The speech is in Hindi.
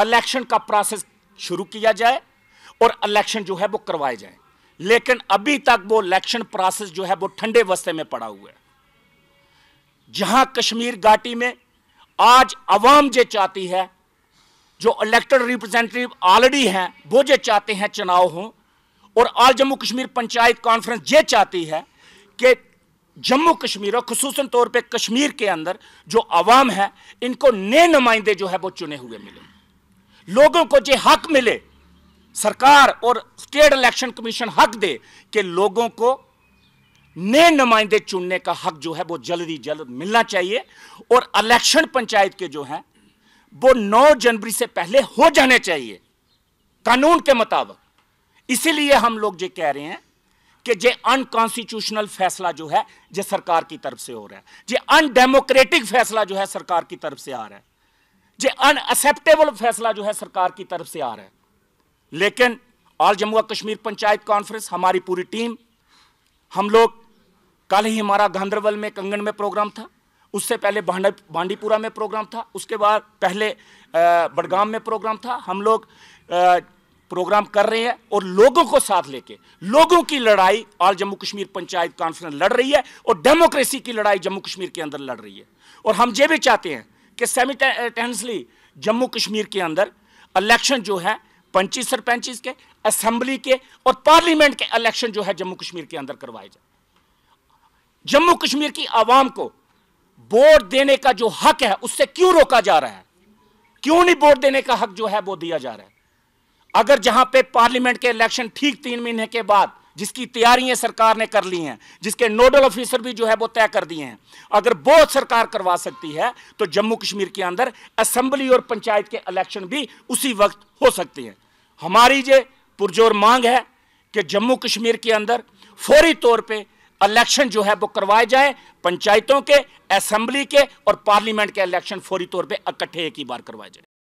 इलेक्शन का प्रोसेस शुरू किया जाए और इलेक्शन जो है वो करवाए जाए लेकिन अभी तक वो इलेक्शन प्रोसेस जो है वो ठंडे वस्ते में पड़ा हुआ है जहां कश्मीर घाटी में आज अवाम जो चाहती है जो इलेक्टेड रिप्रेजेंटेटिव ऑलरेडी हैं वो जो चाहते हैं चुनाव हो और आज जम्मू कश्मीर पंचायत कॉन्फ्रेंस ये चाहती है कि जम्मू कश्मीर और खसूस तौर पर कश्मीर के अंदर जो आवाम है इनको नए नुमाइंदे जो है वो चुने हुए मिले लोगों को जो हक मिले सरकार और स्टेट इलेक्शन कमीशन हक दे कि लोगों को नए नुमाइंदे चुनने का हक जो है वो जल्दी जल्द मिलना चाहिए और इलेक्शन पंचायत के जो हैं वो 9 जनवरी से पहले हो जाने चाहिए कानून के मुताबिक इसीलिए हम लोग ये कह रहे हैं कि जे अनकॉन्स्टिट्यूशनल फैसला जो है जे सरकार की तरफ से हो रहा है जे अनडेमोक्रेटिक फैसला जो है सरकार की तरफ से आ रहा है जे अनएक्सेप्टेबल फैसला जो है सरकार की तरफ से आ रहा है लेकिन ऑल जम्मू कश्मीर पंचायत कॉन्फ्रेंस हमारी पूरी टीम हम लोग कल ही हमारा गांधरबल में कंगन में प्रोग्राम था उससे पहले बांडीपुरा में प्रोग्राम था उसके बाद पहले बड़गाम में प्रोग्राम था हम लोग प्रोग्राम कर रहे हैं और लोगों को साथ लेके लोगों की लड़ाई ऑल जम्मू कश्मीर पंचायत कॉन्फ्रेंस लड़ रही है और डेमोक्रेसी की लड़ाई जम्मू कश्मीर के अंदर लड़ रही है और हम ये भी चाहते हैं कि सेमिटेंसली जम्मू कश्मीर के अंदर इलेक्शन जो है पंची सरपंचीज के असेंबली के और पार्लियामेंट के इलेक्शन जो है जम्मू कश्मीर के अंदर करवाए जाए जम्मू कश्मीर की आवाम को वोट देने का जो हक है उससे क्यों रोका जा रहा है क्यों नहीं वोट देने का हक जो है वो दिया जा रहा है अगर जहां पे पार्लियामेंट के इलेक्शन ठीक तीन महीने के बाद जिसकी तैयारियां सरकार ने कर ली हैं जिसके नोडल ऑफिसर भी जो है वो तय कर दिए हैं अगर वो सरकार करवा सकती है तो जम्मू कश्मीर के अंदर असम्बली और पंचायत के इलेक्शन भी उसी वक्त हो सकते हैं हमारी ये पुरजोर मांग है कि जम्मू कश्मीर के अंदर फौरी तौर पर इलेक्शन जो है वो करवाए जाए पंचायतों के असम्बली के और पार्लियामेंट के इलेक्शन फौरी तौर पर इकट्ठे एक ही बार करवाए जाए